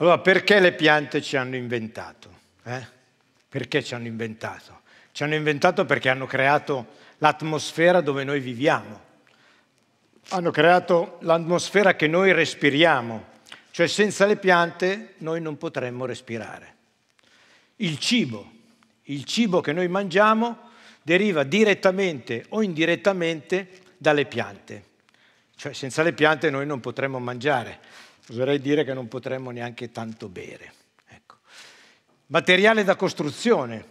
Allora perché le piante ci hanno inventato? Eh? Perché ci hanno inventato? Ci hanno inventato perché hanno creato l'atmosfera dove noi viviamo, hanno creato l'atmosfera che noi respiriamo, cioè senza le piante noi non potremmo respirare. Il cibo, il cibo che noi mangiamo deriva direttamente o indirettamente dalle piante, cioè senza le piante noi non potremmo mangiare. Oserei dire che non potremmo neanche tanto bere. Ecco. Materiale da costruzione.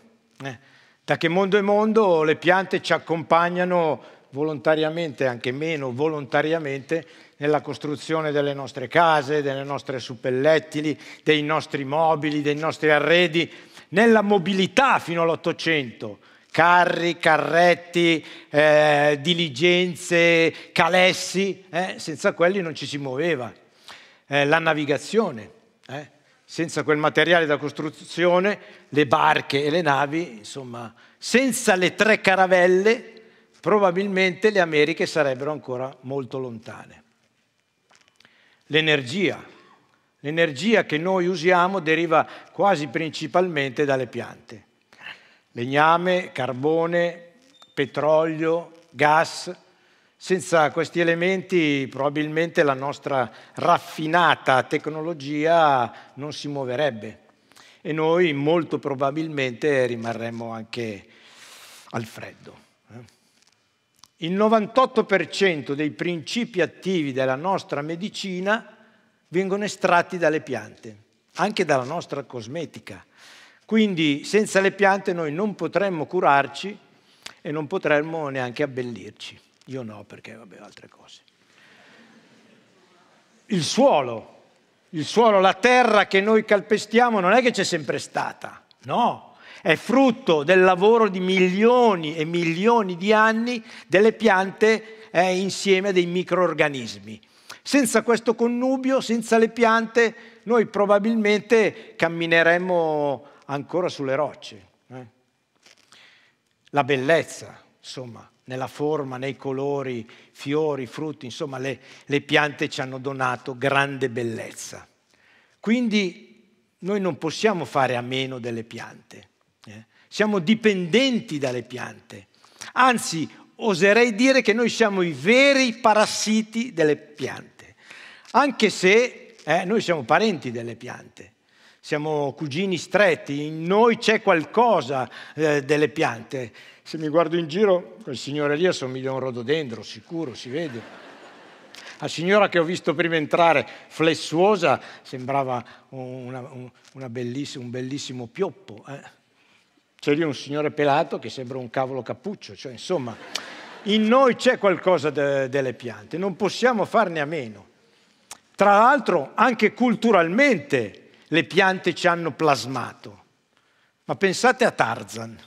Eh. Da che mondo è mondo le piante ci accompagnano volontariamente, anche meno volontariamente, nella costruzione delle nostre case, delle nostre suppellettili, dei nostri mobili, dei nostri arredi, nella mobilità fino all'Ottocento, carri, carretti, eh, diligenze, calessi, eh, senza quelli non ci si muoveva eh, la navigazione. Eh? Senza quel materiale da costruzione, le barche e le navi, insomma, senza le tre caravelle, probabilmente le Americhe sarebbero ancora molto lontane. L'energia. L'energia che noi usiamo deriva quasi principalmente dalle piante. Legname, carbone, petrolio, gas, senza questi elementi probabilmente la nostra raffinata tecnologia non si muoverebbe e noi molto probabilmente rimarremmo anche al freddo. Eh. Il 98% dei principi attivi della nostra medicina vengono estratti dalle piante, anche dalla nostra cosmetica. Quindi senza le piante noi non potremmo curarci e non potremmo neanche abbellirci. Io no, perché vabbè, altre cose. Il suolo, il suolo, la terra che noi calpestiamo non è che c'è sempre stata, no, è frutto del lavoro di milioni e milioni di anni delle piante eh, insieme a dei microorganismi. Senza questo connubio, senza le piante, noi probabilmente cammineremmo ancora sulle rocce. Eh? La bellezza, insomma, nella forma, nei colori, fiori, frutti, insomma le, le piante ci hanno donato grande bellezza. Quindi noi non possiamo fare a meno delle piante, eh? siamo dipendenti dalle piante, anzi oserei dire che noi siamo i veri parassiti delle piante, anche se eh, noi siamo parenti delle piante, siamo cugini stretti, in noi c'è qualcosa eh, delle piante. Se mi guardo in giro, quel signore lì assomiglia a un rododendro, sicuro, si vede. La signora che ho visto prima entrare, flessuosa, sembrava una, una bellissima, un bellissimo pioppo. Eh. C'è lì un signore pelato che sembra un cavolo cappuccio, cioè insomma, in noi c'è qualcosa de, delle piante, non possiamo farne a meno. Tra l'altro, anche culturalmente le piante ci hanno plasmato. Ma pensate a Tarzan.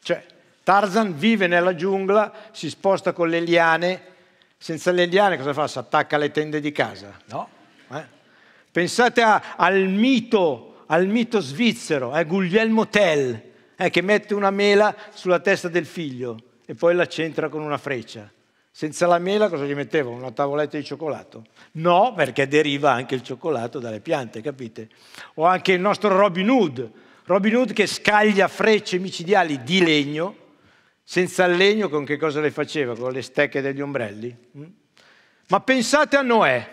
Cioè, Tarzan vive nella giungla, si sposta con le liane. Senza le liane cosa fa? Si attacca alle tende di casa, no? Eh? Pensate a, al, mito, al mito svizzero, eh, Guglielmo Tell, eh, che mette una mela sulla testa del figlio e poi la centra con una freccia. Senza la mela cosa gli mettevo? Una tavoletta di cioccolato? No, perché deriva anche il cioccolato dalle piante, capite? O anche il nostro Robin Hood, Robin Hood che scaglia frecce micidiali di legno, senza il legno con che cosa le faceva? Con le stecche degli ombrelli? Mm? Ma pensate a Noè,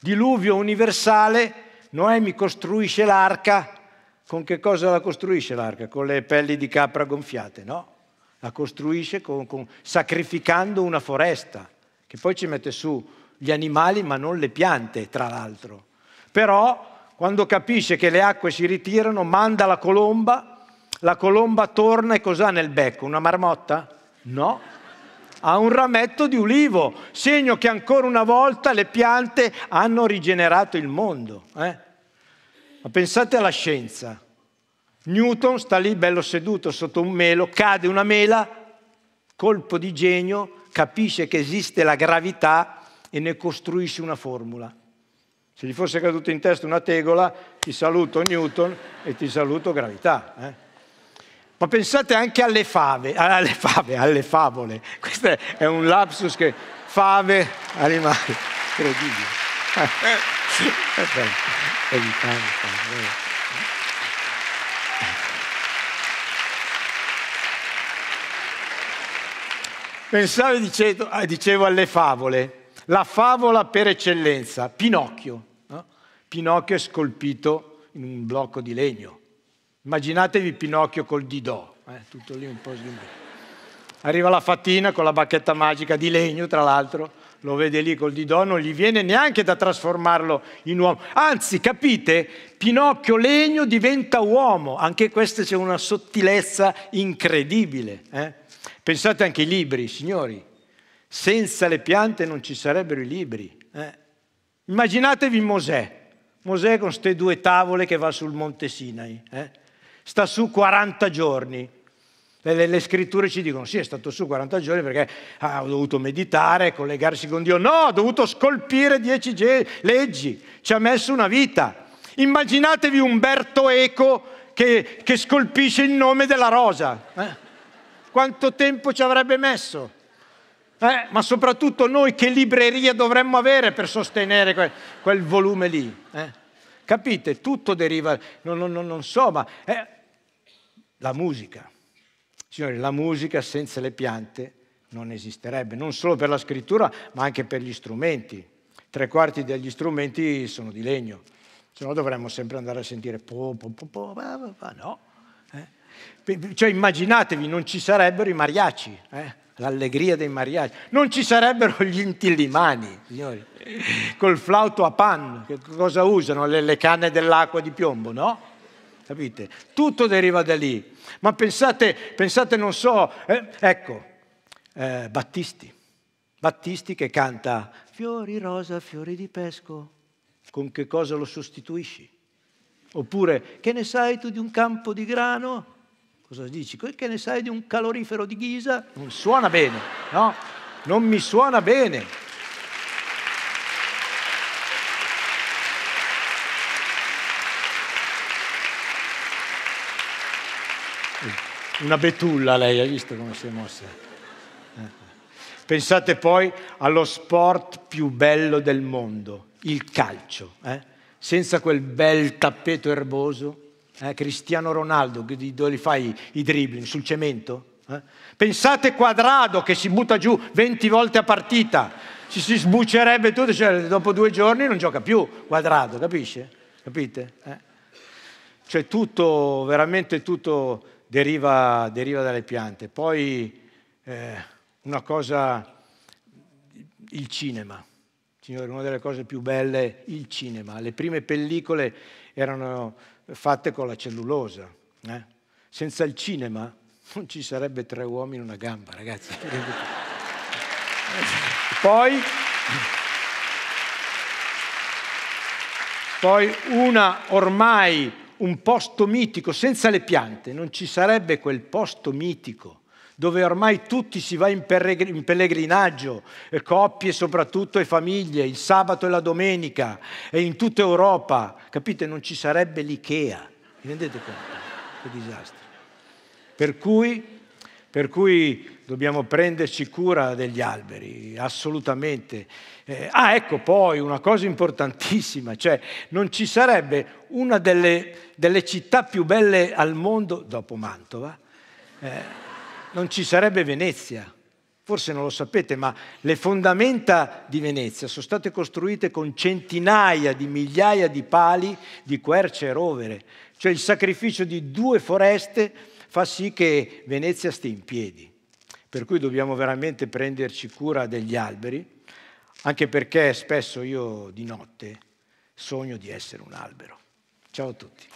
diluvio universale, Noè mi costruisce l'arca, con che cosa la costruisce l'arca? Con le pelli di capra gonfiate, no? la costruisce con, con, sacrificando una foresta, che poi ci mette su gli animali ma non le piante, tra l'altro. Però quando capisce che le acque si ritirano, manda la colomba, la colomba torna e cos'ha nel becco? Una marmotta? No, ha un rametto di ulivo, segno che ancora una volta le piante hanno rigenerato il mondo. Eh? Ma pensate alla scienza Newton sta lì bello seduto sotto un melo, cade una mela, colpo di genio, capisce che esiste la gravità e ne costruisce una formula. Se gli fosse caduto in testa una tegola, ti saluto Newton e ti saluto gravità. Eh? Ma pensate anche alle fave, alle fave, alle favole. Questo è un lapsus che fave, animali, incredibile. Eh. È bello, Pensavo, dicevo, eh, dicevo, alle favole, la favola per eccellenza, Pinocchio. No? Pinocchio è scolpito in un blocco di legno. Immaginatevi Pinocchio col didò, eh? tutto lì un po' sghimbito. Arriva la fatina con la bacchetta magica di legno, tra l'altro, lo vede lì col didò, non gli viene neanche da trasformarlo in uomo. Anzi, capite, Pinocchio legno diventa uomo, anche questa c'è una sottilezza incredibile. Eh? Pensate anche ai libri, signori. Senza le piante non ci sarebbero i libri. Eh? Immaginatevi Mosè. Mosè con queste due tavole che va sul monte Sinai. Eh? Sta su 40 giorni. Le, le, scritture ci dicono, sì, è stato su 40 giorni perché ha dovuto meditare, collegarsi con Dio. No, ha dovuto scolpire 10 ge- leggi. Ci ha messo una vita. Immaginatevi Umberto Eco che, che scolpisce il nome della rosa. Eh? Quanto tempo ci avrebbe messo? Eh, ma soprattutto noi che libreria dovremmo avere per sostenere quel, quel volume lì? Eh? Capite? Tutto deriva, non, non, non so, ma eh, la musica. Signori, la musica senza le piante non esisterebbe, non solo per la scrittura, ma anche per gli strumenti. Tre quarti degli strumenti sono di legno, se no dovremmo sempre andare a sentire po, po, po, po, no, cioè immaginatevi, non ci sarebbero i mariaci, eh? l'allegria dei mariaci, non ci sarebbero gli intillimani, signori, col flauto a pan, che cosa usano? Le, le canne dell'acqua di piombo, no? Capite? Tutto deriva da lì. Ma pensate, pensate non so, eh? ecco, eh, Battisti, Battisti che canta fiori rosa, fiori di pesco, con che cosa lo sostituisci? Oppure, che ne sai tu di un campo di grano? Cosa dici? Che ne sai di un calorifero di Ghisa? Non suona bene, no? Non mi suona bene. Una betulla lei, hai visto come si è mossa? Pensate poi allo sport più bello del mondo, il calcio, eh? senza quel bel tappeto erboso eh, Cristiano Ronaldo, dove li fai i dribbling? Sul cemento? Eh? Pensate Quadrado che si butta giù 20 volte a partita, ci si sbuccerebbe tutto, cioè, dopo due giorni non gioca più Quadrado, capisce? Capite? Eh? Cioè tutto, veramente tutto deriva, deriva dalle piante. Poi eh, una cosa, il cinema. Signore, una delle cose più belle, è il cinema. Le prime pellicole erano fatte con la cellulosa. Eh? Senza il cinema non ci sarebbe tre uomini e una gamba, ragazzi. poi, poi una ormai un posto mitico, senza le piante non ci sarebbe quel posto mitico dove ormai tutti si va in, pellegrinaggio, coppie soprattutto e famiglie, il sabato e la domenica, e in tutta Europa, capite, non ci sarebbe l'Ikea, vi rendete conto? Che disastro. Per cui, per cui dobbiamo prenderci cura degli alberi, assolutamente. Eh, ah, ecco poi una cosa importantissima, cioè non ci sarebbe una delle, delle città più belle al mondo, dopo Mantova, eh, non ci sarebbe Venezia. Forse non lo sapete, ma le fondamenta di Venezia sono state costruite con centinaia di migliaia di pali di querce e rovere. Cioè il sacrificio di due foreste fa sì che Venezia stia in piedi. Per cui dobbiamo veramente prenderci cura degli alberi, anche perché spesso io di notte sogno di essere un albero. Ciao a tutti.